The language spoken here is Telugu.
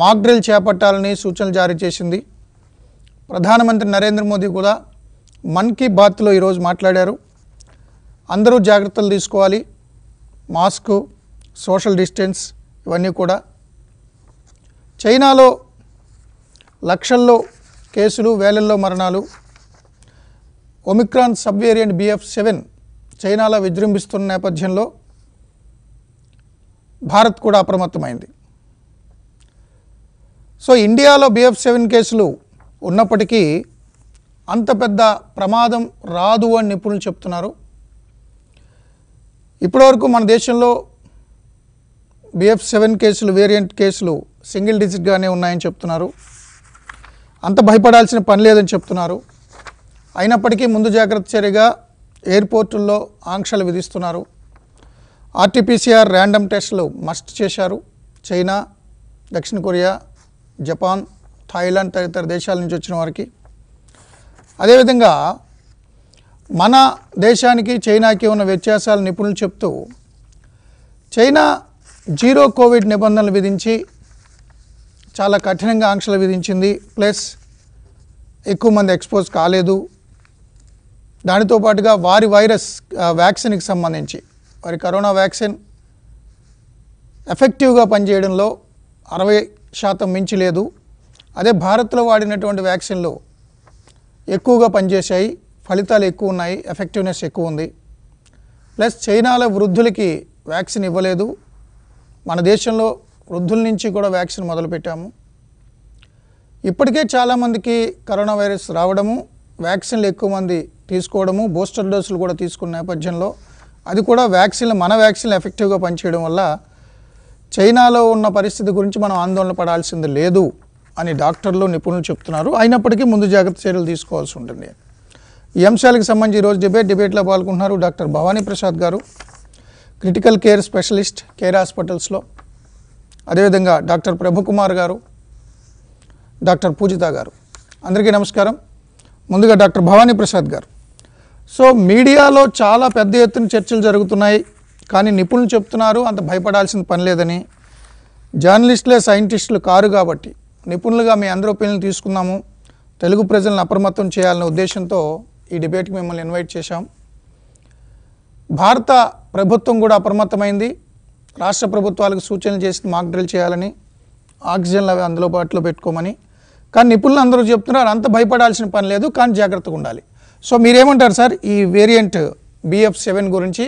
మాక్ డ్రిల్ చేపట్టాలని సూచనలు జారీ చేసింది ప్రధానమంత్రి నరేంద్ర మోదీ కూడా మన్ కీ బాత్లో ఈరోజు మాట్లాడారు అందరూ జాగ్రత్తలు తీసుకోవాలి మాస్కు సోషల్ డిస్టెన్స్ ఇవన్నీ కూడా చైనాలో లక్షల్లో కేసులు వేలల్లో మరణాలు Omicron sub variant BF seven చైనాలో విజృంభిస్తున్న నేపథ్యంలో భారత్ కూడా అప్రమత్తమైంది సో ఇండియాలో బిఎఫ్ సెవెన్ కేసులు ఉన్నప్పటికీ అంత పెద్ద ప్రమాదం రాదు అని నిపుణులు చెప్తున్నారు ఇప్పటివరకు మన దేశంలో బిఎఫ్ సెవెన్ కేసులు వేరియంట్ కేసులు సింగిల్ డిజిట్గానే ఉన్నాయని చెప్తున్నారు అంత భయపడాల్సిన పని లేదని చెప్తున్నారు అయినప్పటికీ ముందు జాగ్రత్త చర్యగా ఎయిర్పోర్టుల్లో ఆంక్షలు విధిస్తున్నారు ఆర్టీపీసీఆర్ ర్యాండమ్ టెస్టులు మస్ట్ చేశారు చైనా దక్షిణ కొరియా జపాన్ థాయిలాండ్ తదితర దేశాల నుంచి వచ్చిన వారికి అదేవిధంగా మన దేశానికి చైనాకి ఉన్న వ్యత్యాసాలు నిపుణులు చెప్తూ చైనా జీరో కోవిడ్ నిబంధనలు విధించి చాలా కఠినంగా ఆంక్షలు విధించింది ప్లస్ ఎక్కువ మంది ఎక్స్పోజ్ కాలేదు దానితో పాటుగా వారి వైరస్ వ్యాక్సిన్కి సంబంధించి వారి కరోనా వ్యాక్సిన్ ఎఫెక్టివ్గా పనిచేయడంలో అరవై శాతం మించి లేదు అదే భారత్లో వాడినటువంటి వ్యాక్సిన్లు ఎక్కువగా పనిచేశాయి ఫలితాలు ఎక్కువ ఉన్నాయి ఎఫెక్టివ్నెస్ ఎక్కువ ఉంది ప్లస్ చైనాలో వృద్ధులకి వ్యాక్సిన్ ఇవ్వలేదు మన దేశంలో వృద్ధుల నుంచి కూడా వ్యాక్సిన్ మొదలుపెట్టాము ఇప్పటికే చాలామందికి కరోనా వైరస్ రావడము వ్యాక్సిన్లు ఎక్కువ మంది తీసుకోవడము బూస్టర్ డోసులు కూడా తీసుకున్న నేపథ్యంలో అది కూడా వ్యాక్సిన్లు మన వ్యాక్సిన్లు ఎఫెక్టివ్గా పనిచేయడం వల్ల చైనాలో ఉన్న పరిస్థితి గురించి మనం ఆందోళన పడాల్సింది లేదు అని డాక్టర్లు నిపుణులు చెప్తున్నారు అయినప్పటికీ ముందు జాగ్రత్త చర్యలు తీసుకోవాల్సి ఉంటుంది ఈ అంశాలకు సంబంధించి ఈరోజు డిబేట్ డిబేట్లో పాల్గొంటున్నారు డాక్టర్ భవానీ ప్రసాద్ గారు క్రిటికల్ కేర్ స్పెషలిస్ట్ కేర్ హాస్పిటల్స్లో అదేవిధంగా డాక్టర్ ప్రభుకుమార్ గారు డాక్టర్ పూజిత గారు అందరికీ నమస్కారం ముందుగా డాక్టర్ భవానీ ప్రసాద్ గారు సో మీడియాలో చాలా పెద్ద ఎత్తున చర్చలు జరుగుతున్నాయి కానీ నిపుణులు చెప్తున్నారు అంత భయపడాల్సిన పని లేదని జర్నలిస్టులే సైంటిస్టులు కారు కాబట్టి నిపుణులుగా మీ అందరి ఒపీనియన్ తీసుకుందాము తెలుగు ప్రజలను అప్రమత్తం చేయాలనే ఉద్దేశంతో ఈ డిబేట్కి మిమ్మల్ని ఇన్వైట్ చేశాం భారత ప్రభుత్వం కూడా అప్రమత్తమైంది రాష్ట్ర ప్రభుత్వాలకు సూచనలు చేసి మాక్ డ్రిల్ చేయాలని ఆక్సిజన్లు అవి అందులో బాటిలో పెట్టుకోమని కానీ నిపుణులు అందరూ చెప్తున్నారు అంత భయపడాల్సిన పని లేదు కానీ జాగ్రత్తగా ఉండాలి సో మీరేమంటారు సార్ ఈ వేరియంట్ బిఎఫ్ సెవెన్ గురించి